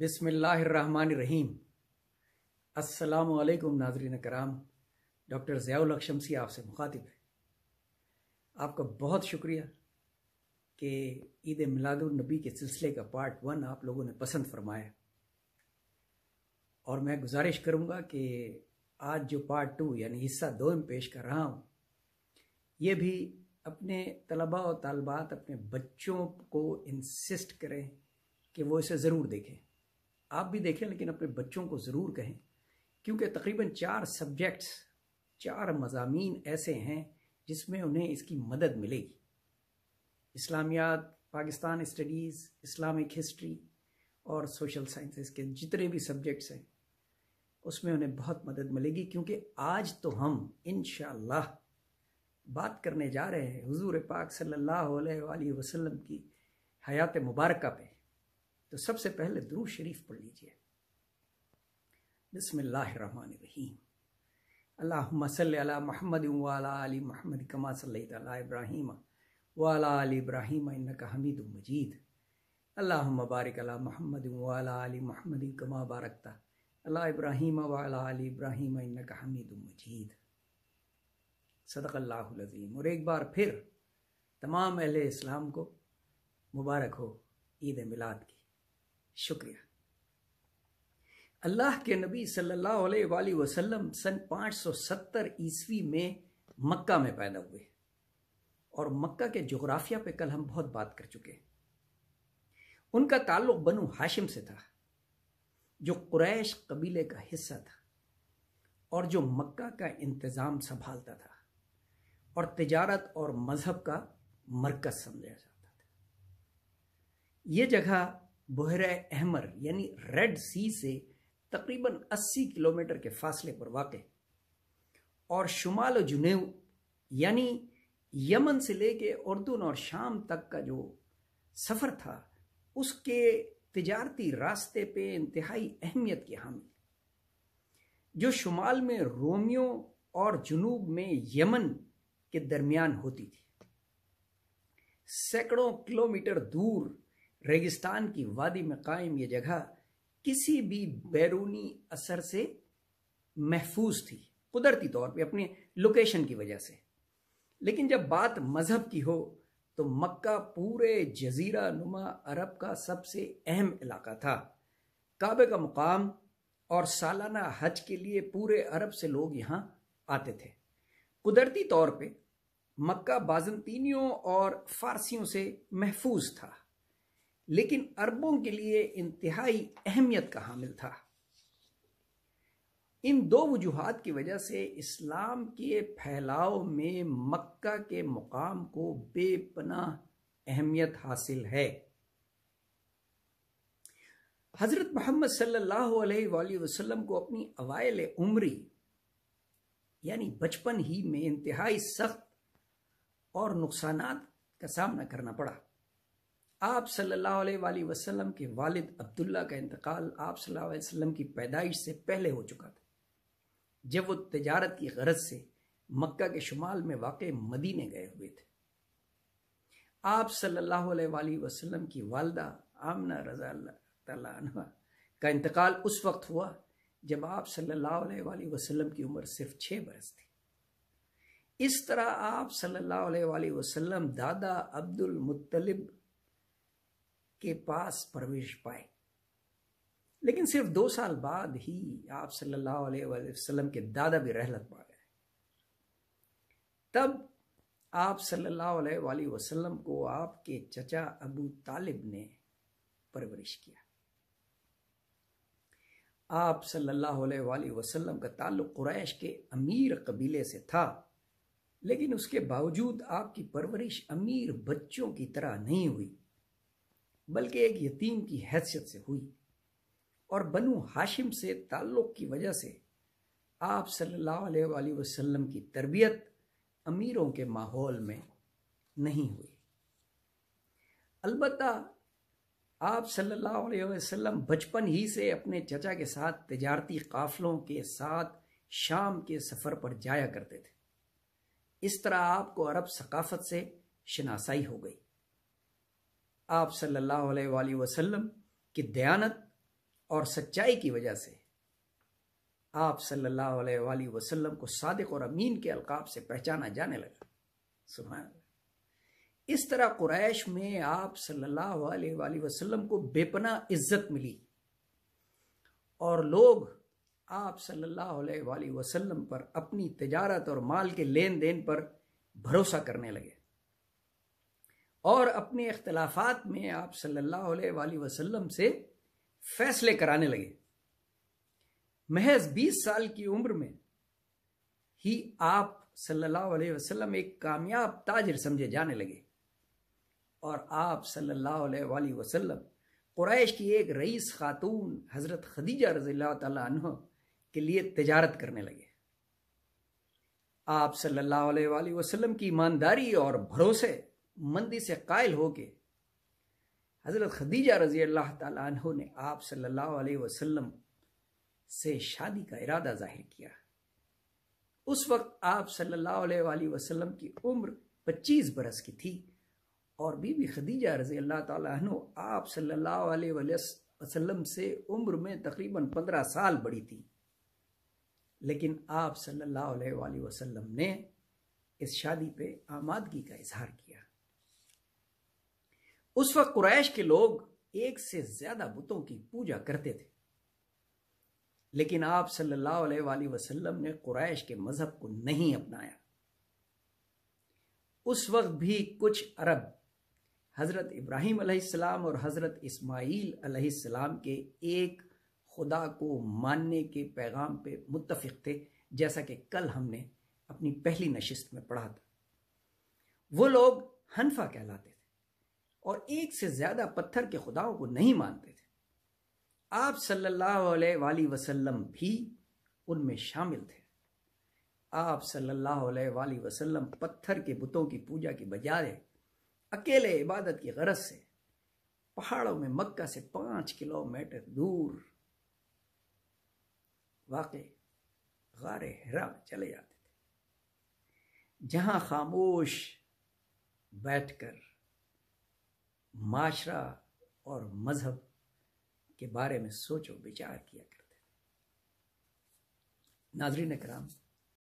बिसमीम असलकुम नाजरीन कराम डॉक्टर ज़ियाल शमसी आपसे मुखातिब है आपका बहुत शुक्रिया कि ईद मिलादुलनबी के सिलसिले का पार्ट वन आप लोगों ने पसंद फरमाया और मैं गुजारिश करूँगा कि आज जो पार्ट टू यानी हिस्सा दो में पेश कर रहा हूँ ये भी अपने तलबा और तालबात अपने बच्चों को इंसिस्ट करें कि वो इसे ज़रूर देखें आप भी देखें लेकिन अपने बच्चों को ज़रूर कहें क्योंकि तकरीबन चार सब्जेक्ट्स चार मजामी ऐसे हैं जिसमें उन्हें इसकी मदद मिलेगी इस्लामियात पाकिस्तान स्टडीज़ इस्लामिक हिस्ट्री और सोशल साइंसेस के जितने भी सब्जेक्ट्स हैं उसमें उन्हें बहुत मदद मिलेगी क्योंकि आज तो हम इन बात करने जा रहे हैं हुजूर पाक सल्लल्लाहु अलैहि वसल्लम की हयात मुबारक पे तो सबसे पहले द्रू शरीफ पढ़ लीजिए बसमीम अल्लाम महमद वाली महमद कमा सल्ला इब्राहिम वाला अली इब्राहिम इनका हमीद मजीद अल्लाह मबारक अला महमद अली महमद कमा बारकता अला इब्राहिम वाला अली इब्राहिम इनका हमीद मजीद सदक़ल्लाज़ीम और एक बार फिर तमाम अहल इस्लाम को मुबारक हो ईद मिलाद की शुक्रिया अल्लाह के नबी सल्लल्लाहु अलैहि वसल्लम सन 570 ईस्वी में मक्का में पैदा हुए और मक्का के जोग्राफिया पे कल हम बहुत बात कर चुके हैं उनका ताल्लुक बनु हाशिम से था जो कुरैश कबीले का हिस्सा था और जो मक्का का इंतज़ाम संभालता था और तिजारत और मज़हब का मरकज़ समझा जाता था ये जगह बहर अहमर यानी रेड सी से तकरीबन 80 किलोमीटर के फासले पर वाक़ और शुमाल जुनेव यानी यमन से लेके उर्दून और शाम तक का जो सफ़र था उसके तजारती रास्ते पे इंतहाई अहमियत के हामिल जो शुमाल में रोमियो और जुनूब में यमन के दरमियान होती थी सैकड़ों किलोमीटर दूर रेगिस्तान की वादी में कायम ये जगह किसी भी बैरूनी असर से महफूज थी कुदरती तौर पे अपने लोकेशन की वजह से लेकिन जब बात मज़हब की हो तो मक्का पूरे जजीरा नुमा अरब का सबसे अहम इलाका था काबे का मुकाम और सालाना हज के लिए पूरे अरब से लोग यहाँ आते थे कुदरती तौर पे मक्का बाजनतीनियों और फारसियों से महफूज था लेकिन अरबों के लिए इंतहाई अहमियत का हामिल था इन दो वजूहत की वजह से इस्लाम के फैलाव में मक्का के मुकाम को बेपनाह अहमियत हासिल है हज़रत मोहम्मद सल्लल्लाहु वसल्लम को अपनी अवायल उम्री यानी बचपन ही में इंतहाई सख्त और नुकसान का सामना करना पड़ा आप सल्लल्लाहु अलैहि वसल्लम के वालिद अब्दुल्ला का इंतकाल आप सल्लल्लाहु अलैहि वसल्लम की पैदाइश से पहले हो चुका था जब वो तजारत की गरज से मक्का के शुमाल में वाक़ मदीने गए हुए थे आप सल्लल्लाहु अलैहि वसल्लम की वालदा आमना रजा तला का इंतकाल उस वक्त हुआ जब आप सल्लल्लाहु अलैहि वसल्लम की उम्र सिर्फ छः बरस थी इस तरह आप सल्लल्लाहु अलैहि वसल्लम दादा अब्दुल मुत्तलिब के पास प्रवेश पाए लेकिन सिर्फ दो साल बाद ही आप सल्लल्लाहु अलैहि वसल्लम के दादा भी रहलत पा गए तब आप सल्लल्लाहु अलैहि वसल्लम को आपके चचा अबू तालिब ने परवरिश किया आप सल्लल्लाहु अलैहि वसल्लम का ताल्लुक कुरैश के अमीर कबीले से था लेकिन उसके बावजूद आपकी परवरिश अमीर बच्चों की तरह नहीं हुई बल्कि एक यतीम की हैसियत से हुई और बनु हाशिम से ताल्लुक़ की वजह से आप सल्लल्लाहु अलैहि वसल्लम की तरबियत अमीरों के माहौल में नहीं हुई अलबत् आप सल्लल्लाहु अलैहि वसल्लम बचपन ही से अपने चचा के साथ तजारती काफ़लों के साथ शाम के सफ़र पर जाया करते थे इस तरह आपको अरब सकाफत से शनासाई हो गई आप सल्लल्लाहु अलैहि वसल्लम की दयानत और सच्चाई की वजह से आप सल्लल्लाहु अलैहि वसल्लम को सादिक और अमीन के अलकाब से पहचाना जाने लगा सुबह इस तरह कुरैश में आप सल्लल्लाहु अलैहि वसल्लम को बेपना इज्जत मिली और लोग आप सल्लल्लाहु अलैहि वसल्लम पर अपनी तजारत और माल के लेन देन पर भरोसा करने लगे और अपने अख्तिलाफ़ात में आप सल्लल्लाहु अलैहि वसल्लम से फैसले कराने लगे महज 20 साल की उम्र में ही आप सल्लल्लाहु अलैहि वसल्लम एक कामयाब ताजर समझे जाने लगे और आप सल्लल्लाहु अलैहि वसल्लम कुरैश की एक रईस खातून हज़रत खदीजा रज़ी तह के लिए तजारत करने लगे आप सल्लल्लाहु अलैहि वसल्लम की ईमानदारी और भरोसे मंदी से कायल होके हज़रत खदीजा रजी अल्लाह तु ने आप सल्लल्लाहु अलैहि वसल्लम से शादी का इरादा जाहिर किया उस वक्त आप सल्लल्लाहु अलैहि वसल्लम की उम्र 25 बरस की थी और बीबी खदीजा रजी अल्लाह तु आप सल्लल्लाहु अलैहि वसल्लम से उम्र में तकरीबन 15 साल बड़ी थी लेकिन आप सल्लल्लाहु अलैहि वसल्लम ने इस शादी पे आमादगी का इजहार किया उस वक्त कुरैश के लोग एक से ज्यादा बुतों की पूजा करते थे लेकिन आप सल्लल्लाहु अलैहि वसल्लम ने कुरैश के मजहब को नहीं अपनाया उस वक्त भी कुछ अरब हज़रत इब्राहिम अलैहिस्सलाम और हज़रत इस्माइल अलैहिस्सलाम के एक खुदा को मानने के पैगाम पे मुत्तफिक थे जैसा कि कल हमने अपनी पहली नशिस्त में पढ़ा था वो लोग हनफा कहलाते और एक से ज्यादा पत्थर के खुदाओं को नहीं मानते थे आप सल्लल्लाहु अलैहि वसल्लम भी उनमें शामिल थे आप सल्लल्लाहु अलैहि वसल्लम पत्थर के बुतों की पूजा की बजाय अकेले इबादत की गरज से पहाड़ों में मक्का से पांच किलोमीटर दूर वाक़ गारे हरा चले जाते थे जहां खामोश बैठकर माशरा और मज़हब के बारे में सोचो विचार किया करते नाजरीन कराम